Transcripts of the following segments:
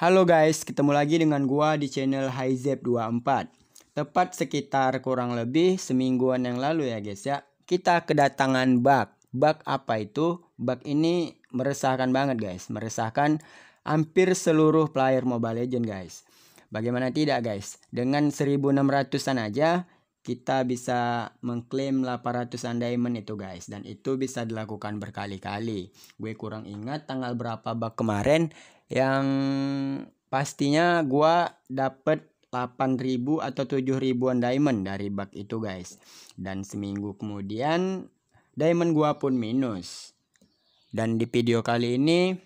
Halo guys, ketemu lagi dengan gua di channel HiZep24. Tepat sekitar kurang lebih semingguan yang lalu ya guys ya, kita kedatangan bug. Bug apa itu? Bug ini meresahkan banget guys, meresahkan hampir seluruh player Mobile Legends guys. Bagaimana tidak guys? Dengan 1600-an aja kita bisa mengklaim 800 diamond itu guys dan itu bisa dilakukan berkali-kali gue kurang ingat tanggal berapa bak kemarin yang pastinya gue dapet 8000 atau 7000 diamond dari bak itu guys dan seminggu kemudian diamond gue pun minus dan di video kali ini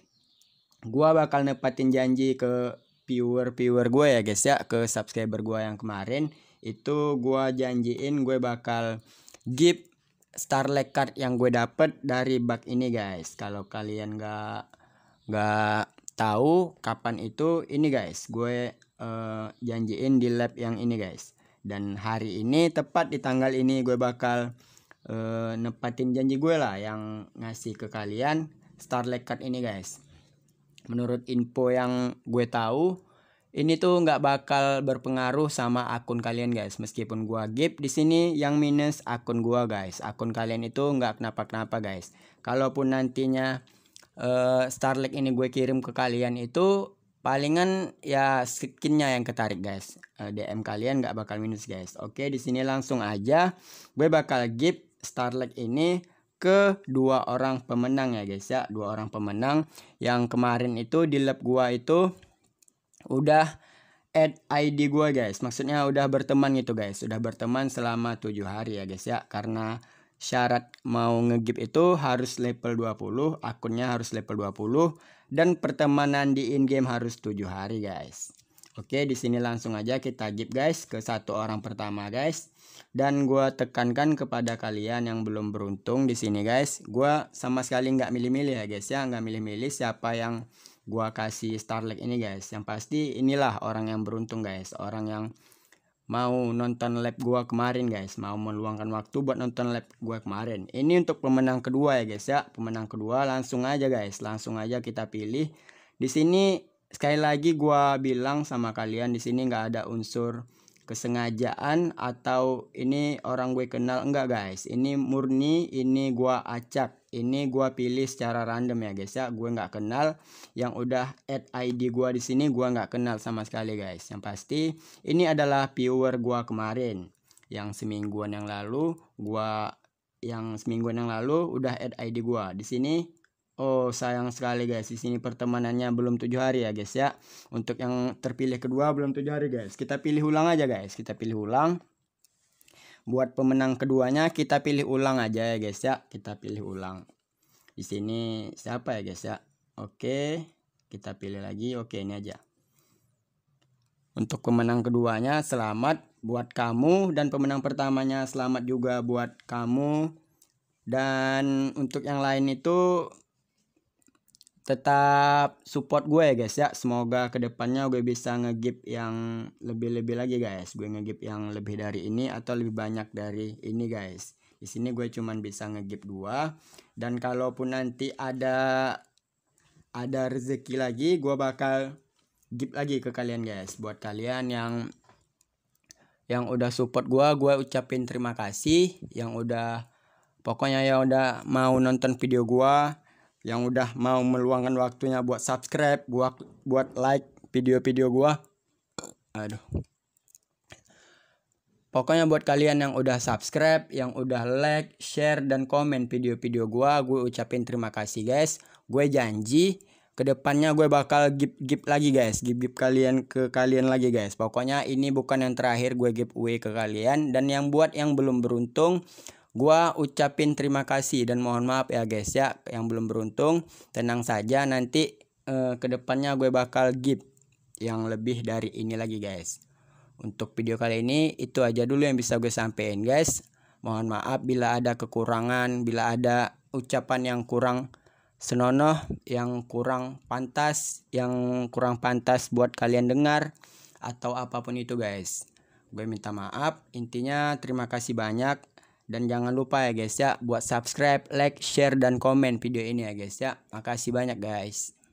gue bakal nepatin janji ke viewer-viewer gue ya guys ya ke subscriber gue yang kemarin itu gue janjiin gue bakal give starlight card yang gue dapet dari bug ini guys kalau kalian gak gak tahu kapan itu ini guys gue uh, janjiin di lab yang ini guys dan hari ini tepat di tanggal ini gue bakal uh, nepatin janji gue lah yang ngasih ke kalian starlight card ini guys menurut info yang gue tahu ini tuh nggak bakal berpengaruh sama akun kalian guys meskipun gua gap di sini yang minus akun gua guys akun kalian itu nggak kenapa-kenapa guys kalaupun nantinya uh, Starlink ini gue kirim ke kalian itu palingan ya skinnya yang ketarik guys uh, eh, DM kalian nggak bakal minus guys oke di sini langsung aja gue bakal gap Starlink ini ke dua orang pemenang ya guys ya dua orang pemenang yang kemarin itu di lab gua itu udah add ID gue guys maksudnya udah berteman gitu guys sudah berteman selama tujuh hari ya guys ya karena syarat mau ngegip itu harus level 20 akunnya harus level 20 dan pertemanan di in game harus tujuh hari guys Oke, di sini langsung aja kita give guys ke satu orang pertama guys. Dan gue tekankan kepada kalian yang belum beruntung di sini guys, gue sama sekali nggak milih-milih ya guys ya, nggak milih-milih siapa yang gua kasih Starlight ini guys yang pasti inilah orang yang beruntung guys orang yang mau nonton lab gua kemarin guys mau meluangkan waktu buat nonton lab gua kemarin ini untuk pemenang kedua ya guys ya pemenang kedua langsung aja guys langsung aja kita pilih di sini sekali lagi gua bilang sama kalian di sini nggak ada unsur kesengajaan atau ini orang gue kenal enggak guys ini murni ini gue acak ini gue pilih secara random ya guys ya gue nggak kenal yang udah add ID gue di sini gue nggak kenal sama sekali guys yang pasti ini adalah viewer gue kemarin yang semingguan yang lalu gue yang semingguan yang lalu udah add ID gue di sini Oh sayang sekali guys di sini pertemanannya belum tujuh hari ya guys ya untuk yang terpilih kedua belum tujuh hari guys kita pilih ulang aja guys kita pilih ulang buat pemenang keduanya kita pilih ulang aja ya guys ya kita pilih ulang di sini siapa ya guys ya oke kita pilih lagi oke ini aja untuk pemenang keduanya selamat buat kamu dan pemenang pertamanya selamat juga buat kamu dan untuk yang lain itu tetap support gue ya guys ya semoga kedepannya gue bisa ngegip yang lebih-lebih lagi guys gue ngegip yang lebih dari ini atau lebih banyak dari ini guys di sini gue cuman bisa ngegip dua dan kalaupun nanti ada ada rezeki lagi gue bakal gip lagi ke kalian guys buat kalian yang yang udah support gue gue ucapin terima kasih yang udah pokoknya ya udah mau nonton video gue yang udah mau meluangkan waktunya buat subscribe, buat buat like video-video gua. Aduh. Pokoknya buat kalian yang udah subscribe, yang udah like, share dan komen video-video gua, gue ucapin terima kasih guys. Gue janji kedepannya gue bakal gip gip lagi guys, gip gip kalian ke kalian lagi guys. Pokoknya ini bukan yang terakhir gue giveaway ke kalian dan yang buat yang belum beruntung Gua ucapin terima kasih dan mohon maaf ya guys ya yang belum beruntung. Tenang saja nanti eh, ke kedepannya gue bakal give yang lebih dari ini lagi guys. Untuk video kali ini itu aja dulu yang bisa gue sampaikan guys. Mohon maaf bila ada kekurangan, bila ada ucapan yang kurang senonoh, yang kurang pantas, yang kurang pantas buat kalian dengar atau apapun itu guys. Gue minta maaf, intinya terima kasih banyak dan jangan lupa ya guys ya buat subscribe, like, share dan komen video ini ya guys ya. Makasih banyak guys.